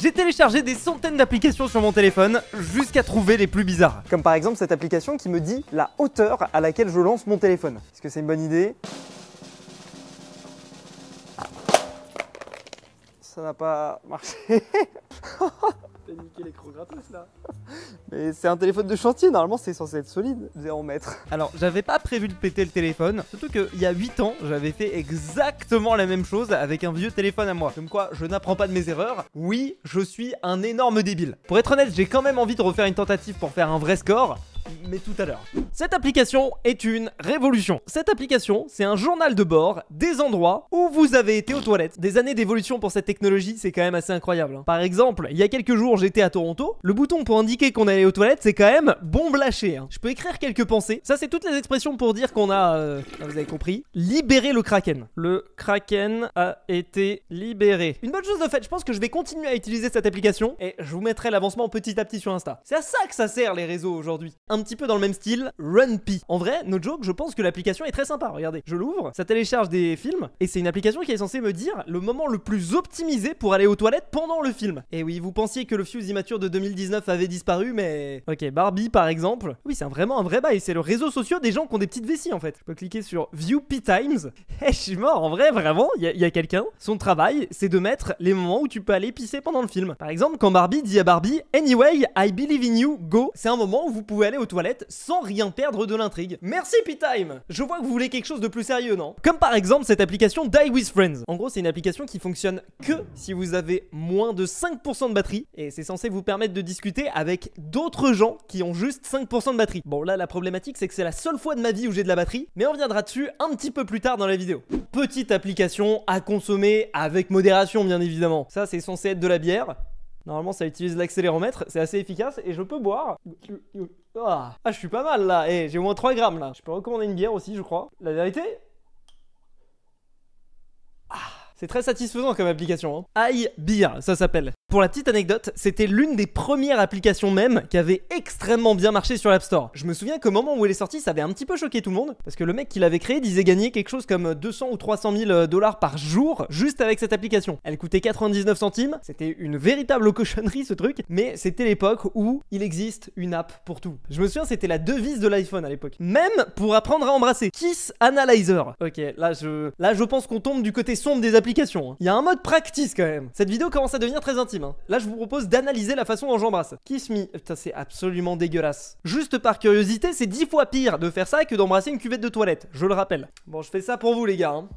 J'ai téléchargé des centaines d'applications sur mon téléphone jusqu'à trouver les plus bizarres. Comme par exemple cette application qui me dit la hauteur à laquelle je lance mon téléphone. Est-ce que c'est une bonne idée Ça n'a pas marché. T'as niqué l'écran gratos là Mais c'est un téléphone de chantier, normalement c'est censé être solide, 0 mètre. Alors j'avais pas prévu de péter le téléphone, surtout qu'il y a 8 ans j'avais fait exactement la même chose avec un vieux téléphone à moi. Comme quoi je n'apprends pas de mes erreurs, oui je suis un énorme débile. Pour être honnête j'ai quand même envie de refaire une tentative pour faire un vrai score, mais tout à l'heure. Cette application est une révolution. Cette application, c'est un journal de bord des endroits où vous avez été aux toilettes. Des années d'évolution pour cette technologie, c'est quand même assez incroyable. Hein. Par exemple, il y a quelques jours, j'étais à Toronto. Le bouton pour indiquer qu'on allait aux toilettes, c'est quand même bombe lâché hein. Je peux écrire quelques pensées. Ça, c'est toutes les expressions pour dire qu'on a, euh, ah, vous avez compris, libéré le kraken. Le kraken a été libéré. Une bonne chose de fait, je pense que je vais continuer à utiliser cette application et je vous mettrai l'avancement petit à petit sur Insta. C'est à ça que ça sert les réseaux aujourd'hui un petit peu dans le même style, Runpee. En vrai, no joke, je pense que l'application est très sympa. Regardez, je l'ouvre, ça télécharge des films, et c'est une application qui est censée me dire le moment le plus optimisé pour aller aux toilettes pendant le film. Et oui, vous pensiez que le Fuse immature de 2019 avait disparu, mais. Ok, Barbie par exemple. Oui, c'est vraiment un vrai bail, c'est le réseau social des gens qui ont des petites vessies en fait. Je peux cliquer sur View P Times. Eh, je suis mort, en vrai, vraiment, il y a, a quelqu'un. Son travail, c'est de mettre les moments où tu peux aller pisser pendant le film. Par exemple, quand Barbie dit à Barbie Anyway, I believe in you, go, c'est un moment où vous pouvez aller aux toilette sans rien perdre de l'intrigue. Merci P-Time Je vois que vous voulez quelque chose de plus sérieux, non Comme par exemple cette application Die With Friends. En gros, c'est une application qui fonctionne que si vous avez moins de 5% de batterie et c'est censé vous permettre de discuter avec d'autres gens qui ont juste 5% de batterie. Bon là, la problématique c'est que c'est la seule fois de ma vie où j'ai de la batterie, mais on reviendra dessus un petit peu plus tard dans la vidéo. Petite application à consommer avec modération bien évidemment. Ça, c'est censé être de la bière. Normalement, ça utilise l'accéléromètre, c'est assez efficace et je peux boire. Ah, je suis pas mal là, eh, j'ai au moins 3 grammes là. Je peux recommander une bière aussi, je crois. La vérité ah, C'est très satisfaisant comme application. Hein. bière, ça s'appelle. Pour la petite anecdote, c'était l'une des premières applications même qui avait extrêmement bien marché sur l'App Store. Je me souviens qu'au moment où elle est sortie, ça avait un petit peu choqué tout le monde, parce que le mec qui l'avait créé disait gagner quelque chose comme 200 ou 300 000 dollars par jour juste avec cette application. Elle coûtait 99 centimes, c'était une véritable cochonnerie ce truc, mais c'était l'époque où il existe une app pour tout. Je me souviens, c'était la devise de l'iPhone à l'époque. Même pour apprendre à embrasser. Kiss Analyzer. Ok, là je, là, je pense qu'on tombe du côté sombre des applications. Hein. Il y a un mode practice quand même. Cette vidéo commence à devenir très intime. Hein. Là, je vous propose d'analyser la façon dont j'embrasse. Kiss me. Putain, c'est absolument dégueulasse. Juste par curiosité, c'est dix fois pire de faire ça que d'embrasser une cuvette de toilette. Je le rappelle. Bon, je fais ça pour vous, les gars. Hein.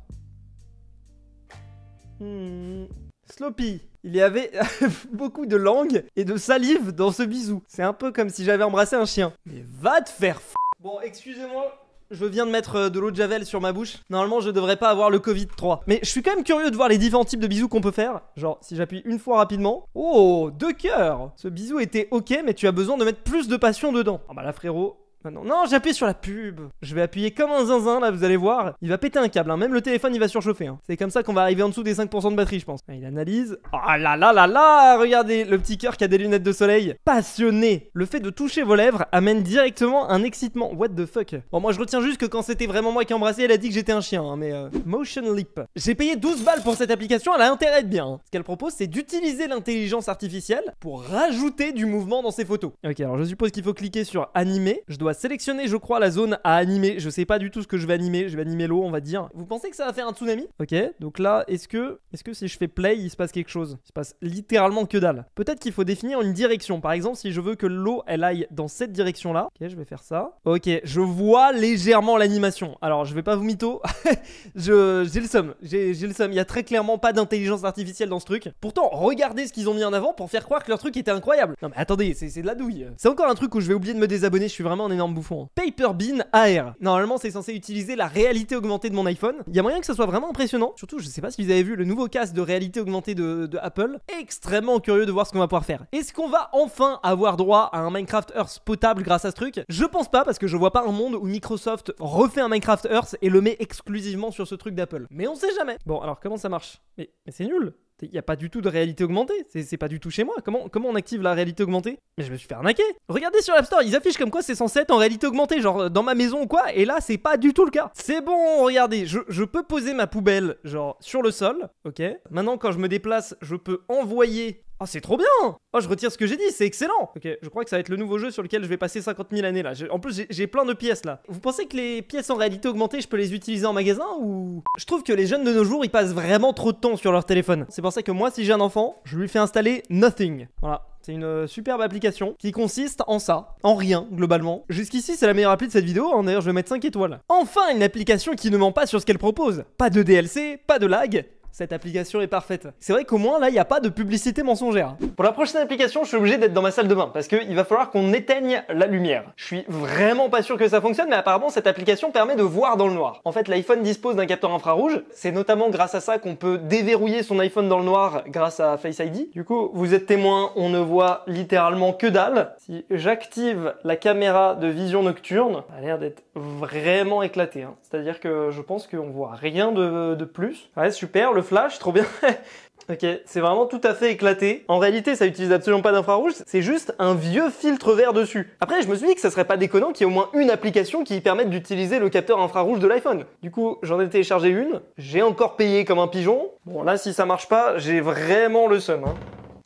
Hmm. Sloppy. Il y avait beaucoup de langue et de salive dans ce bisou. C'est un peu comme si j'avais embrassé un chien. Mais va te faire f... Bon, excusez-moi, je viens de mettre euh, de l'eau de javel sur ma bouche. Normalement, je devrais pas avoir le Covid-3. Mais je suis quand même curieux de voir les différents types de bisous qu'on peut faire. Genre, si j'appuie une fois rapidement. Oh, deux cœurs Ce bisou était ok, mais tu as besoin de mettre plus de passion dedans. Ah bah là, frérot, maintenant. Non, j'appuie sur la pub. Je vais appuyer comme un zinzin là, vous allez voir. Il va péter un câble, hein. même le téléphone il va surchauffer. Hein. C'est comme ça qu'on va arriver en dessous des 5% de batterie, je pense. Ah, il analyse. oh là là là là Regardez le petit cœur qui a des lunettes de soleil. Passionné Le fait de toucher vos lèvres amène directement un excitement. What the fuck Bon, moi je retiens juste que quand c'était vraiment moi qui embrassé, elle a dit que j'étais un chien, hein, mais. Euh, motion Leap. J'ai payé 12 balles pour cette application, elle a intérêt à être bien. Hein. Ce qu'elle propose, c'est d'utiliser l'intelligence artificielle pour rajouter du mouvement dans ses photos. Ok, alors je suppose qu'il faut cliquer sur animer. Je dois sélectionner, je crois, la zone à animer. Je sais pas du tout ce que je vais animer. Je vais animer l'eau, on va dire. Vous pensez que ça va faire un tsunami Ok, donc là, est-ce que, est que si je fais play, il se passe quelque chose Il se passe littéralement que dalle. Peut-être qu'il faut définir une direction. Par exemple, si je veux que l'eau, elle aille dans cette direction-là. Ok, je vais faire ça. Ok, je vois légèrement l'animation. Alors, je vais pas vous mytho. j'ai le somme. J'ai le somme. Il y a très clairement pas d'intelligence artificielle dans ce truc. Pourtant, regardez ce qu'ils ont mis en avant pour faire croire que leur truc était incroyable. Non mais attendez, c'est de la douille. C'est encore un truc où je vais oublier de me désabonner. Je suis vraiment en énorme bouffon. Hein. Paper Bean AR. Normalement, c'est censé utiliser la réalité augmentée de mon iPhone. Il y a moyen que ça soit vraiment impressionnant. Surtout, je sais pas si vous avez vu le nouveau casque de réalité augmentée de, Apple. Extrêmement curieux de voir ce qu'on va pouvoir faire. Est-ce qu'on va enfin avoir droit à un Minecraft Earth potable grâce à ce truc Je pense pas parce que je vois pas un monde où Microsoft refait un Minecraft Earth et le met exclusivement sur ce truc d'Apple. Mais on sait jamais. Bon, alors comment ça marche mais c'est nul. Il n'y a pas du tout de réalité augmentée. C'est pas du tout chez moi. Comment, comment on active la réalité augmentée Mais je me suis fait arnaquer. Regardez sur l'App Store, ils affichent comme quoi c'est censé être en réalité augmentée, genre euh, dans ma maison ou quoi. Et là, c'est pas du tout le cas. C'est bon, regardez, je, je, peux poser ma poubelle, genre sur le sol. Ok. Maintenant, quand je me déplace, je peux envoyer Oh, c'est trop bien Oh, je retire ce que j'ai dit, c'est excellent Ok, je crois que ça va être le nouveau jeu sur lequel je vais passer 50 000 années, là. En plus, j'ai plein de pièces, là. Vous pensez que les pièces en réalité augmentée, je peux les utiliser en magasin ou... Je trouve que les jeunes de nos jours, ils passent vraiment trop de temps sur leur téléphone. C'est pour ça que moi, si j'ai un enfant, je lui fais installer Nothing. Voilà, c'est une euh, superbe application qui consiste en ça, en rien globalement. Jusqu'ici, c'est la meilleure appli de cette vidéo, hein. d'ailleurs je vais mettre 5 étoiles. Enfin, une application qui ne ment pas sur ce qu'elle propose. Pas de DLC, pas de lag, cette application est parfaite. C'est vrai qu'au moins là, il n'y a pas de publicité mensongère. Pour la prochaine application, je suis obligé d'être dans ma salle de bain parce qu'il va falloir qu'on éteigne la lumière. Je suis vraiment pas sûr que ça fonctionne, mais apparemment cette application permet de voir dans le noir. En fait, l'iPhone dispose d'un capteur infrarouge. C'est notamment grâce à ça qu'on peut déverrouiller son iPhone dans le noir grâce à Face ID. Du coup, vous êtes témoin, on ne voit littéralement que dalle. Si j'active la caméra de vision nocturne, ça a l'air d'être vraiment éclaté. Hein. C'est-à-dire que je pense qu'on voit rien de, de plus. Ouais, super flash, trop bien. ok, c'est vraiment tout à fait éclaté. En réalité, ça utilise absolument pas d'infrarouge, c'est juste un vieux filtre vert dessus. Après, je me suis dit que ça serait pas déconnant qu'il y ait au moins une application qui permette d'utiliser le capteur infrarouge de l'iPhone. Du coup, j'en ai téléchargé une, j'ai encore payé comme un pigeon. Bon, là, si ça marche pas, j'ai vraiment le seum. Hein.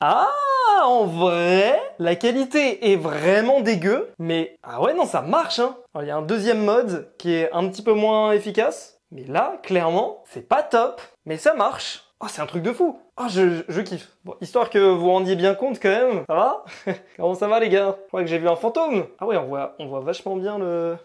Ah en vrai, la qualité est vraiment dégueu, mais ah ouais non ça marche hein. Il y a un deuxième mode qui est un petit peu moins efficace, mais là, clairement, c'est pas top, mais ça marche. Oh, c'est un truc de fou. Ah, je, kiffe. Bon, histoire que vous vous rendiez bien compte quand même. Ça va Comment ça va les gars Je crois que j'ai vu un fantôme. Ah ouais, on voit, on voit vachement bien le,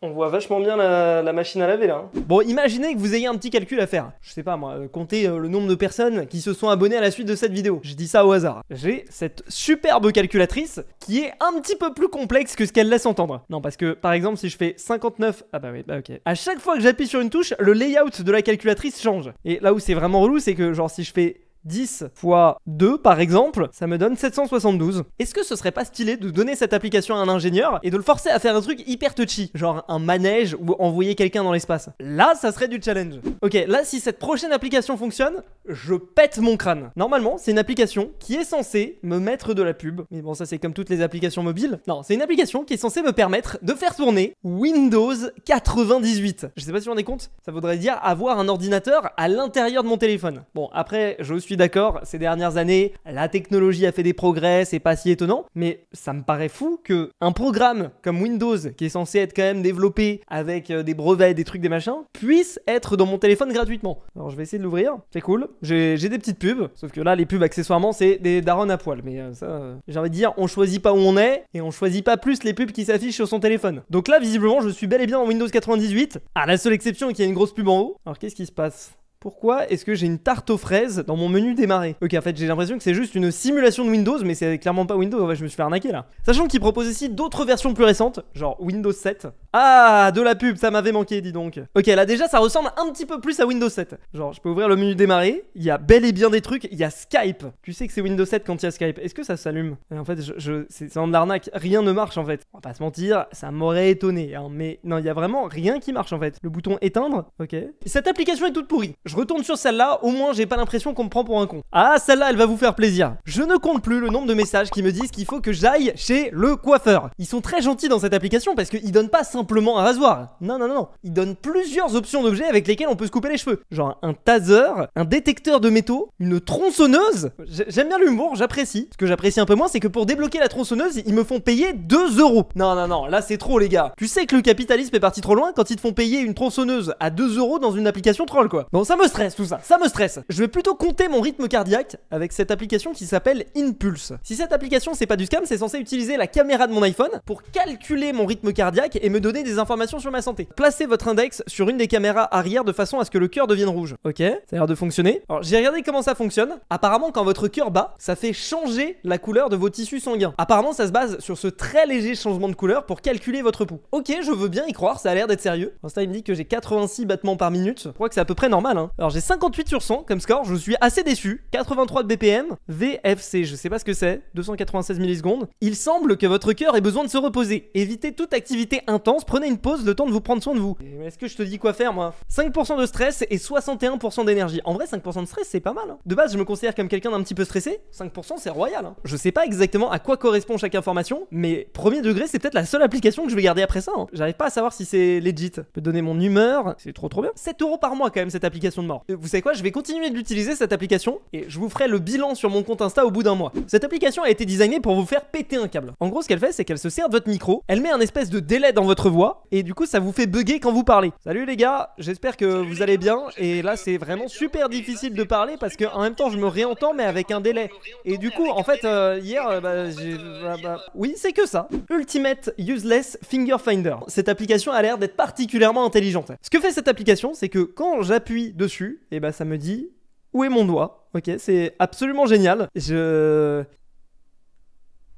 on voit vachement bien la, machine à laver là. Hein. Bon, imaginez que vous ayez un petit calcul à faire. Je sais pas moi, euh, comptez euh, le nombre de personnes qui se sont abonnées à la suite de cette vidéo. Je dis ça au hasard. J'ai cette superbe calculatrice qui est un petit peu plus complexe que ce qu'elle laisse entendre. Non, parce que par exemple, si je fais 59, ah bah oui, bah ok. À chaque fois que j'appuie sur une touche, le layout de la calculatrice change. Et là où c'est vraiment relou, c'est que genre si je fais 10 fois 2 par exemple, ça me donne 772. Est-ce que ce serait pas stylé de donner cette application à un ingénieur et de le forcer à faire un truc hyper touchy, genre un manège ou envoyer quelqu'un dans l'espace Là, ça serait du challenge. Ok, là, si cette prochaine application fonctionne, je pète mon crâne. Normalement, c'est une application qui est censée me mettre de la pub. Mais bon, ça, c'est comme toutes les applications mobiles. Non, c'est une application qui est censée me permettre de faire tourner Windows 98. Je sais pas si vous en rendez compte, ça voudrait dire avoir un ordinateur à l'intérieur de mon téléphone. Bon, après, je suis d'accord, ces dernières années, la technologie a fait des progrès, c'est pas si étonnant, mais ça me paraît fou que un programme comme Windows, qui est censé être quand même développé avec euh, des brevets, des trucs, des machins, puisse être dans mon téléphone gratuitement. Alors je vais essayer de l'ouvrir, c'est cool. J'ai des petites pubs, sauf que là, les pubs accessoirement, c'est des darons à poil, mais euh, ça, euh, j'ai envie de dire, on choisit pas où on est et on choisit pas plus les pubs qui s'affichent sur son téléphone. Donc là, visiblement, je suis bel et bien en Windows 98. à la seule exception qu'il y a une grosse pub en haut. Alors qu'est-ce qui se passe pourquoi est-ce que j'ai une tarte aux fraises dans mon menu démarrer Ok, en fait, j'ai l'impression que c'est juste une simulation de Windows, mais c'est clairement pas Windows, ouais, je me suis fait arnaquer là. Sachant qu'il propose ici d'autres versions plus récentes, genre Windows 7. Ah, de la pub, ça m'avait manqué, dis donc. Ok, là déjà, ça ressemble un petit peu plus à Windows 7. Genre, je peux ouvrir le menu démarrer, il y a bel et bien des trucs, il y a Skype. Tu sais que c'est Windows 7 quand il y a Skype. Est-ce que ça s'allume En fait, je, c'est de arnaque. rien ne marche en fait. On va pas se mentir, ça m'aurait étonné, hein, mais non, il y a vraiment rien qui marche en fait. Le bouton éteindre, ok. Cette application est toute pourrie. Je retourne sur celle-là, au moins j'ai pas l'impression qu'on me prend pour un con. Ah, celle-là, elle va vous faire plaisir. Je ne compte plus le nombre de messages qui me disent qu'il faut que j'aille chez le coiffeur. Ils sont très gentils dans cette application parce qu'ils donnent pas simplement un rasoir. Non, non, non. Ils donnent plusieurs options d'objets avec lesquels on peut se couper les cheveux. Genre un taser, un détecteur de métaux, une tronçonneuse. J'aime bien l'humour, j'apprécie. Ce que j'apprécie un peu moins, c'est que pour débloquer la tronçonneuse, ils me font payer 2 euros. Non, non, non, là c'est trop les gars. Tu sais que le capitalisme est parti trop loin quand ils te font payer une tronçonneuse à 2 euros dans une application troll quoi. Bon, ça me stresse tout ça, ça me stresse. Je vais plutôt compter mon rythme cardiaque avec cette application qui s'appelle Impulse. Si cette application c'est pas du scam, c'est censé utiliser la caméra de mon iPhone pour calculer mon rythme cardiaque et me donner des informations sur ma santé. Placez votre index sur une des caméras arrière de façon à ce que le cœur devienne rouge. Ok, ça a l'air de fonctionner. Alors j'ai regardé comment ça fonctionne. Apparemment quand votre cœur bat, ça fait changer la couleur de vos tissus sanguins. Apparemment ça se base sur ce très léger changement de couleur pour calculer votre pouls. Ok, je veux bien y croire, ça a l'air d'être sérieux. Insta il me dit que j'ai 86 battements par minute. Je crois que c'est à peu près normal. Hein. Alors j'ai 58 sur 100 comme score, je suis assez déçu. 83 de BPM, VFC, je sais pas ce que c'est, 296 millisecondes. Il semble que votre cœur ait besoin de se reposer. Évitez toute activité intense, prenez une pause, le temps de vous prendre soin de vous. Eh, est-ce que je te dis quoi faire moi 5% de stress et 61% d'énergie. En vrai 5% de stress c'est pas mal. Hein. De base je me considère comme quelqu'un d'un petit peu stressé, 5% c'est royal. Hein. Je sais pas exactement à quoi correspond chaque information, mais premier degré c'est peut-être la seule application que je vais garder après ça. Hein. J'arrive pas à savoir si c'est legit. Je peux donner mon humeur, c'est trop trop bien. 7 euros par mois quand même cette application de mort. Euh, vous savez quoi Je vais continuer de l'utiliser cette application et je vous ferai le bilan sur mon compte Insta au bout d'un mois. Cette application a été designée pour vous faire péter un câble. En gros, ce qu'elle fait, c'est qu'elle se sert de votre micro, elle met un espèce de délai dans votre voix et du coup, ça vous fait bugger quand vous parlez. Salut les gars, j'espère que vous allez bien et là, c'est vraiment super difficile de parler parce que en même temps, je me réentends mais avec un délai. Et du coup, en fait, euh, hier, bah, euh, bah, j'ai... Bah, oui, c'est que ça. Ultimate Useless Finger Finder. Cette application a l'air d'être particulièrement intelligente. Ce que fait cette application, c'est que quand j'appuie dessus, et bah ça me dit où est mon doigt. Ok, c'est absolument génial. Je.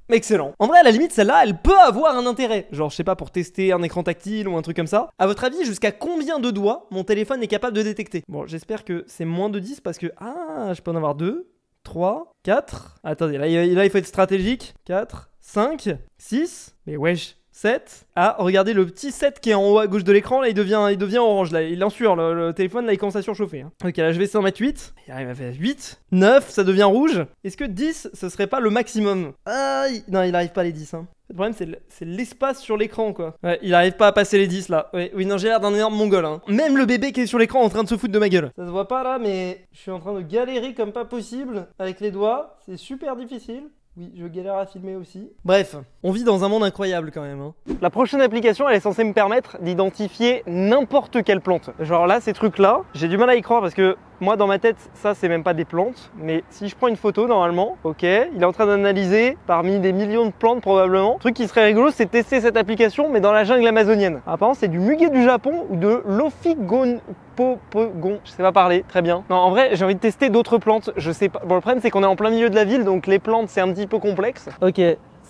Excellent. En vrai, à la limite, celle-là, elle peut avoir un intérêt. Genre, je sais pas, pour tester un écran tactile ou un truc comme ça. À votre avis, jusqu'à combien de doigts mon téléphone est capable de détecter Bon, j'espère que c'est moins de 10 parce que. Ah, je peux en avoir 2, 3, 4. Attendez, là il faut être stratégique. 4, 5, 6. Mais wesh, 7. Ah, regardez le petit 7 qui est en haut à gauche de l'écran, là il devient, il devient orange, là il insure, le, téléphone là il commence à surchauffer. Hein. Ok, là je vais essayer mettre 8. Il arrive à faire 8. 9, ça devient rouge. Est-ce que 10, ce serait pas le maximum Aïe, ah, non, il arrive pas les 10. Hein. Le problème, c'est l'espace sur l'écran, quoi. Ouais, il arrive pas à passer les 10 là. oui, non, j'ai l'air d'un énorme mongol. Hein. Même le bébé qui est sur l'écran en train de se foutre de ma gueule. Ça se voit pas là, mais je suis en train de galérer comme pas possible avec les doigts. C'est super difficile. Oui, je galère à filmer aussi. Bref, on vit dans un monde incroyable quand même. Hein. La prochaine application, elle est censée me permettre d'identifier n'importe quelle plante. Genre là, ces trucs-là, j'ai du mal à y croire parce que moi, dans ma tête, ça, c'est même pas des plantes. Mais si je prends une photo, normalement, ok, il est en train d'analyser parmi des millions de plantes probablement. Le truc qui serait rigolo, c'est tester cette application, mais dans la jungle amazonienne. Apparemment, c'est du muguet du Japon ou de l'ophigone. Popogon. Je sais pas parler, très bien. Non, en vrai, j'ai envie de tester d'autres plantes. Je sais pas. Bon, le problème, c'est qu'on est en plein milieu de la ville, donc les plantes, c'est un petit peu complexe. Ok,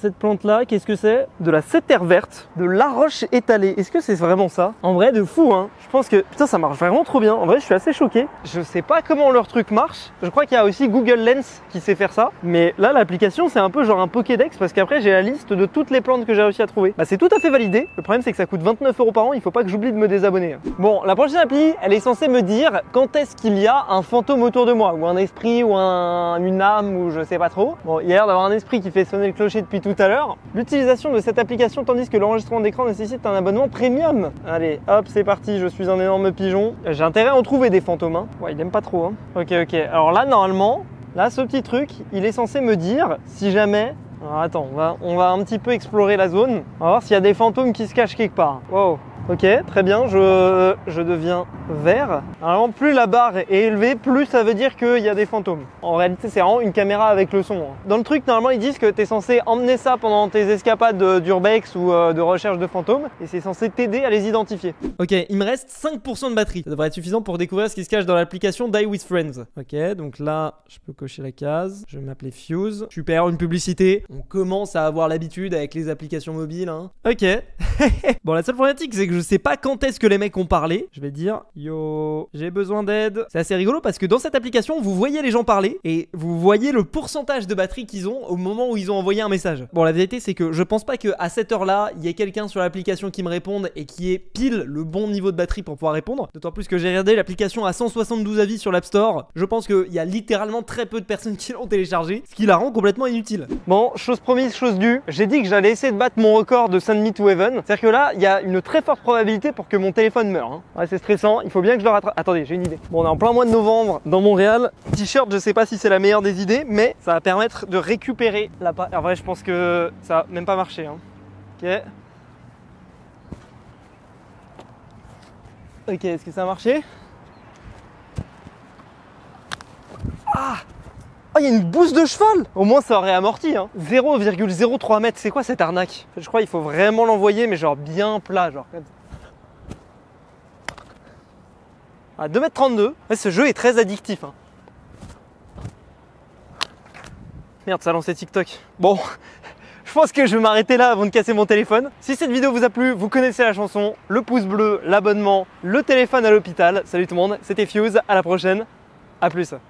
cette plante-là, qu'est-ce que c'est De la terre verte, de la roche étalée. Est-ce que c'est vraiment ça En vrai, de fou, hein. Je pense que, putain, ça marche vraiment trop bien. En vrai, je suis assez choqué. Je sais pas comment leur truc marche. Je crois qu'il y a aussi Google Lens qui sait faire ça. Mais là, l'application, c'est un peu genre un Pokédex parce qu'après, j'ai la liste de toutes les plantes que j'ai réussi à trouver. Bah, c'est tout à fait validé. Le problème, c'est que ça coûte 29 euros par an. Il faut pas que j'oublie de me désabonner. Bon, la prochaine appli, elle est censée me dire quand est-ce qu'il y a un fantôme autour de moi, ou un esprit, ou une âme, ou je sais pas trop. Bon, il y a l'air d'avoir un esprit qui fait sonner le clocher depuis tout tout à l'heure, l'utilisation de cette application tandis que l'enregistrement d'écran nécessite un abonnement premium. Allez, hop, c'est parti, je suis un énorme pigeon. J'ai intérêt à en trouver des fantômes. Hein. Ouais, il aime pas trop. Hein. Ok, ok. Alors là, normalement, là, ce petit truc, il est censé me dire si jamais attends, on va, on va, un petit peu explorer la zone. On va voir s'il y a des fantômes qui se cachent quelque part. Wow, Ok, très bien, je, je deviens vert. Alors plus la barre est élevée, plus ça veut dire qu'il y a des fantômes. En réalité, c'est vraiment une caméra avec le son. Dans le truc, normalement, ils disent que tu es censé emmener ça pendant tes escapades d'urbex ou euh, de recherche de fantômes, et c'est censé t'aider à les identifier. Ok, il me reste 5% de batterie. Ça devrait être suffisant pour découvrir ce qui se cache dans l'application Die With Friends. Ok, donc là, je peux cocher la case. Je vais m'appeler Fuse. Super, une publicité. On commence à avoir l'habitude avec les applications mobiles. Hein. Ok. bon, la seule problématique, c'est que je je sais pas quand est-ce que les mecs ont parlé. Je vais dire yo, j'ai besoin d'aide. C'est assez rigolo parce que dans cette application, vous voyez les gens parler et vous voyez le pourcentage de batterie qu'ils ont au moment où ils ont envoyé un message. Bon, la vérité, c'est que je pense pas que à cette heure-là, il y ait quelqu'un sur l'application qui me réponde et qui ait pile le bon niveau de batterie pour pouvoir répondre. D'autant plus que j'ai regardé l'application à 172 avis sur l'App Store. Je pense qu'il y a littéralement très peu de personnes qui l'ont téléchargé, ce qui la rend complètement inutile. Bon, chose promise, chose due. J'ai dit que j'allais essayer de battre mon record de Send Me to Heaven. C'est-à-dire que là, il y a une très forte pour que mon téléphone meure. Hein. Ouais, c'est stressant, il faut bien que je le rattrape. Attendez, j'ai une idée. Bon, on est en plein mois de novembre dans Montréal. T-shirt, je sais pas si c'est la meilleure des idées, mais ça va permettre de récupérer la part. En vrai, je pense que ça va même pas marcher. Hein. Ok. Ok, est-ce que ça a marché Ah Oh, il y a une bouse de cheval Au moins, ça aurait amorti. 0,03 hein. mètres, c'est quoi cette arnaque Je crois qu'il faut vraiment l'envoyer, mais genre bien plat, genre à 2m32. ce jeu est très addictif. Hein. Merde, ça a lancé TikTok. Bon, je pense que je vais m'arrêter là avant de casser mon téléphone. Si cette vidéo vous a plu, vous connaissez la chanson, le pouce bleu, l'abonnement, le téléphone à l'hôpital. Salut tout le monde, c'était Fuse, à la prochaine, à plus.